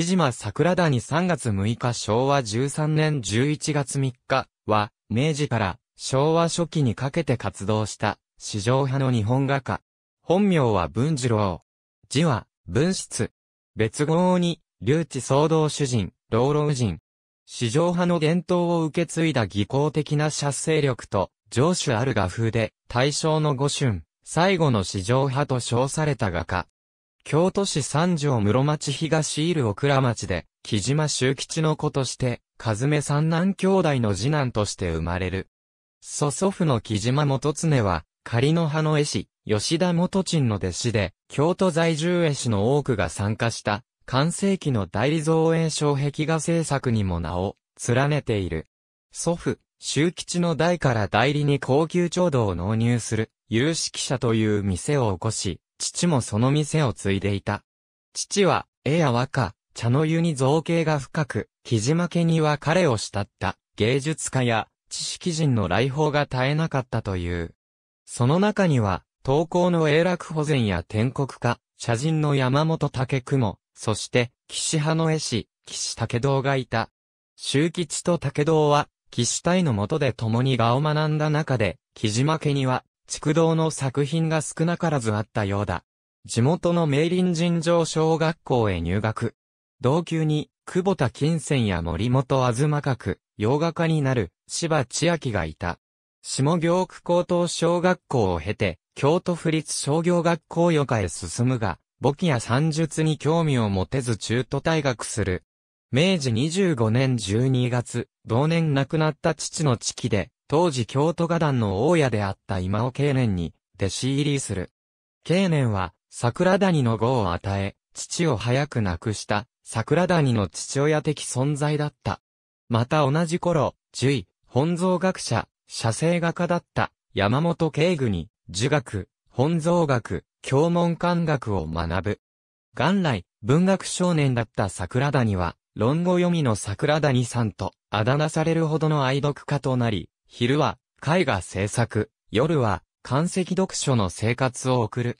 木島桜谷3月6日昭和13年11月3日は、明治から昭和初期にかけて活動した、史上派の日本画家。本名は文次郎。字は、文室。別号に、留置総動主人、老老人。史上派の伝統を受け継いだ技巧的な写生力と、上手ある画風で、大正の五春、最後の史上派と称された画家。京都市三条室町東入奥倉町で、木島周吉の子として、和め三男兄弟の次男として生まれる。祖祖父の木島元常は、仮の葉の絵師、吉田元鎮の弟子で、京都在住絵師の多くが参加した、完成期の代理造営障壁画制作にも名を、連ねている。祖父、周吉の代から代理に高級調度を納入する、有識者という店を起こし、父もその店を継いでいた。父は、絵や和歌、茶の湯に造形が深く、木島家には彼を慕った芸術家や知識人の来訪が絶えなかったという。その中には、東高の永楽保全や天国家、写人の山本武雲、そして、岸派の絵師、岸武道がいた。周吉と武道は、岸隊の下で共に画を学んだ中で、木島家には、築道の作品が少なからずあったようだ。地元の明林尋常小学校へ入学。同級に、久保田金銭や森本あずまかく、洋画家になる、芝千秋がいた。下行区高等小学校を経て、京都府立商業学校予科へ進むが、簿記や算術に興味を持てず中途退学する。明治25年12月、同年亡くなった父の地期で、当時京都画壇の大家であった今尾経年に弟子入りする。経年は桜谷の語を与え、父を早く亡くした桜谷の父親的存在だった。また同じ頃、獣医、本草学者、写生画家だった山本慶具に儒学、本草学、教文漢学を学ぶ。元来、文学少年だった桜谷は、論語読みの桜谷さんと、あだ名されるほどの愛読家となり、昼は絵画制作、夜は漢石読書の生活を送る。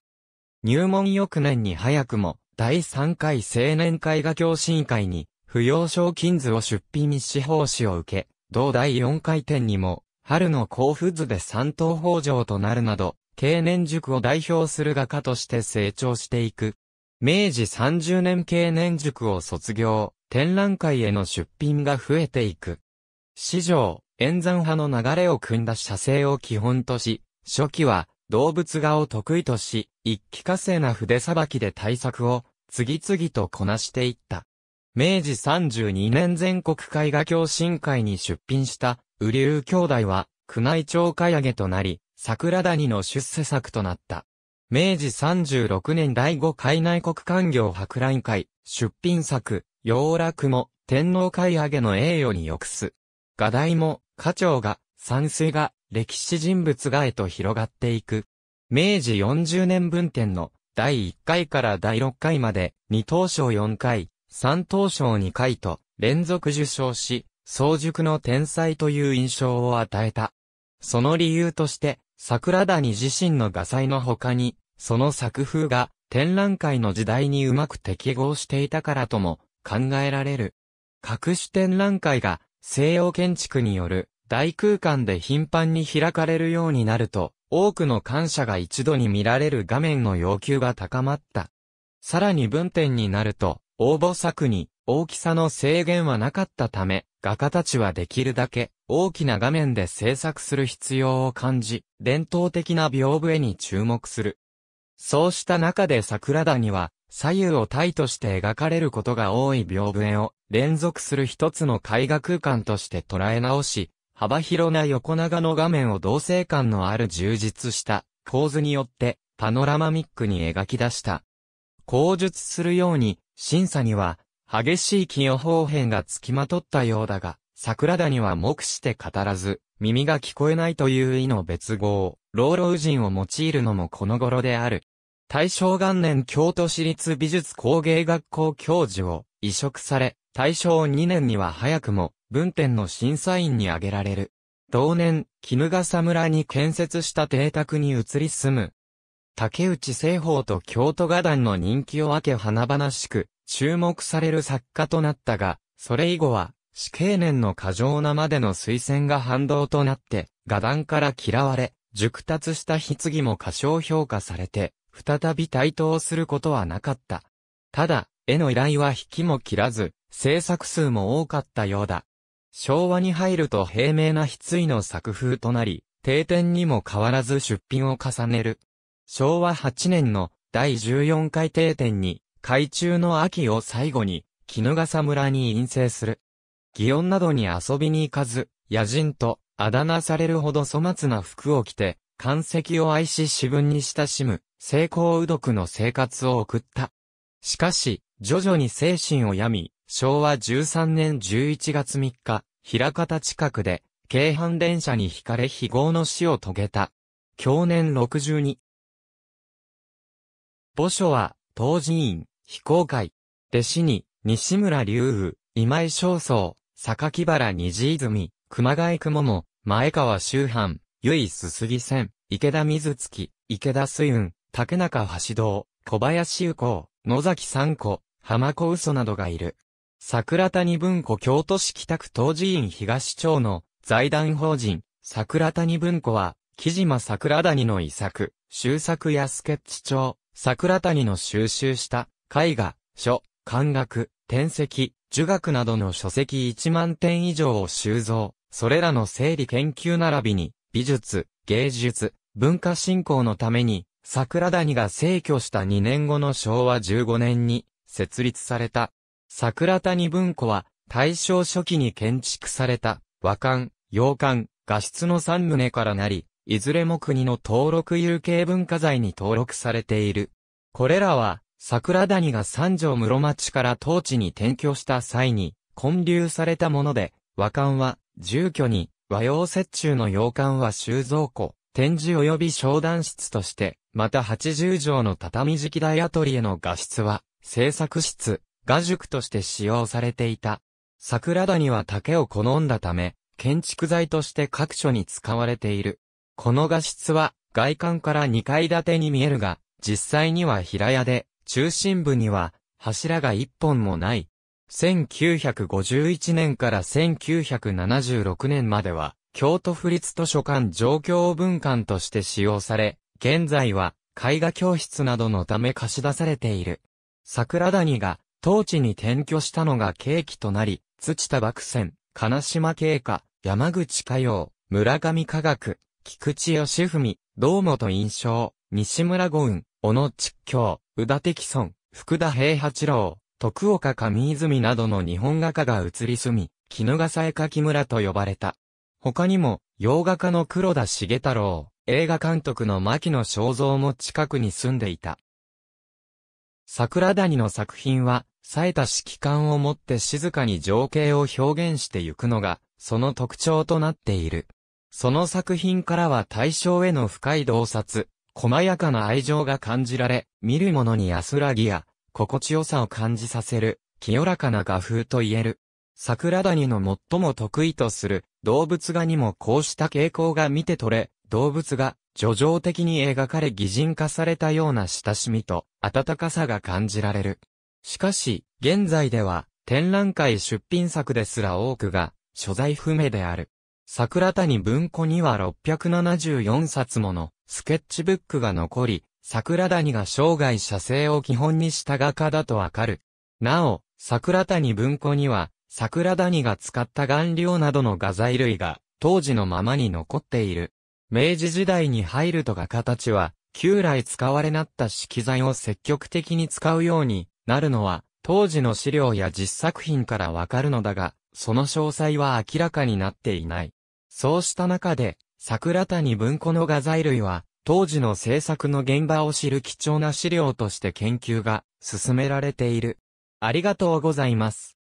入門翌年に早くも第3回青年絵画教審会に不要賞金図を出品し奉仕を受け、同第4回展にも春の甲府図で三等法上となるなど、経年塾を代表する画家として成長していく。明治30年経年塾を卒業、展覧会への出品が増えていく。史上、演算派の流れを組んだ写生を基本とし、初期は動物画を得意とし、一気化成な筆さばきで対策を次々とこなしていった。明治32年全国絵画協進会に出品した雨竜兄弟は宮内庁買上げとなり、桜谷の出世作となった。明治36年第5海内国官業博覧会、出品作、洋楽も、天皇会上げの栄誉に抑す。画題も、家長が、山水が、歴史人物画へと広がっていく。明治40年分展の第1回から第6回まで2等賞4回、3等賞2回と連続受賞し、早熟の天才という印象を与えた。その理由として、桜谷自身の画才の他に、その作風が展覧会の時代にうまく適合していたからとも考えられる。各種展覧会が西洋建築による大空間で頻繁に開かれるようになると、多くの感謝が一度に見られる画面の要求が高まった。さらに分店になると、応募作に大きさの制限はなかったため、画家たちはできるだけ大きな画面で制作する必要を感じ、伝統的な屏風絵に注目する。そうした中で桜田には左右を体として描かれることが多い屏風絵を連続する一つの絵画空間として捉え直し、幅広な横長の画面を同性感のある充実した構図によってパノラマミックに描き出した。口述するように、審査には激しい気予報変が付きまとったようだが、桜田には目して語らず、耳が聞こえないという意の別語を、老老人を用いるのもこの頃である。大正元年京都市立美術工芸学校教授を移植され、大正2年には早くも文典の審査員に挙げられる。同年、絹笠村に建設した邸宅に移り住む。竹内製法と京都画壇の人気を分け華々しく、注目される作家となったが、それ以後は、死刑年の過剰なまでの推薦が反動となって、画壇から嫌われ、熟達した筆技も過小評価されて、再び台頭することはなかった。ただ、絵の依頼は引きも切らず、制作数も多かったようだ。昭和に入ると平明な筆意の作風となり、定点にも変わらず出品を重ねる。昭和8年の第14回定点に、海中の秋を最後に、絹笠村に陰性する。祇園などに遊びに行かず、野人とあだ名されるほど粗末な服を着て、漢石を愛し自分に親しむ、成功うどくの生活を送った。しかし、徐々に精神を病み、昭和13年11月3日、平方近くで、京阪電車に惹かれ非業の死を遂げた。去年62。墓所は、当寺院、非公開。弟子に、西村隆夫、今井正宗、榊原虹泉、熊谷雲も、前川周藩、由井すすぎせん、池田水月、池田水雲、竹中橋道、小林右光、野崎三子、浜子嘘などがいる。桜谷文庫京都市北区東寺院東町の財団法人、桜谷文庫は、木島桜谷の遺作、修作やスケッチ帳、桜谷の収集した絵画、書、漢学、転籍、儒学などの書籍1万点以上を収蔵、それらの整理研究並びに、美術、芸術、文化振興のために、桜谷が逝去した2年後の昭和15年に設立された。桜谷文庫は大正初期に建築された和館、洋館、画室の3棟からなり、いずれも国の登録有形文化財に登録されている。これらは桜谷が三条室町から当地に転居した際に建立されたもので、和館は住居に和洋折衷の洋館は収蔵庫、展示及び商談室として、また80畳の畳敷き大アトリエの画室は、制作室、画塾として使用されていた。桜谷は竹を好んだため、建築材として各所に使われている。この画室は、外観から2階建てに見えるが、実際には平屋で、中心部には、柱が1本もない、1951年から1976年までは、京都府立図書館状況文館として使用され、現在は絵画教室などのため貸し出されている。桜谷が当地に転居したのが契機となり、土田漠線、金島経過、山口佳洋、村上科学、菊池義文、堂本印象、西村五雲、小野築京、宇田敵村、福田平八郎、徳岡上泉などの日本画家が移り住み、絹笠絵描き村と呼ばれた。他にも、洋画家の黒田重太郎、映画監督の牧野正造も近くに住んでいた。桜谷の作品は、冴えた指揮官を持って静かに情景を表現してゆくのが、その特徴となっている。その作品からは対象への深い洞察、細やかな愛情が感じられ、見る者に安らぎや、心地よさを感じさせる、清らかな画風と言える。桜谷の最も得意とする動物画にもこうした傾向が見て取れ、動物が叙情的に描かれ擬人化されたような親しみと温かさが感じられる。しかし、現在では展覧会出品作ですら多くが所在不明である。桜谷文庫には674冊ものスケッチブックが残り、桜谷が生涯写生を基本にした画家だとわかる。なお、桜谷文庫には、桜谷が使った顔料などの画材類が、当時のままに残っている。明治時代に入ると画家たちは、旧来使われなった色材を積極的に使うようになるのは、当時の資料や実作品からわかるのだが、その詳細は明らかになっていない。そうした中で、桜谷文庫の画材類は、当時の制作の現場を知る貴重な資料として研究が進められている。ありがとうございます。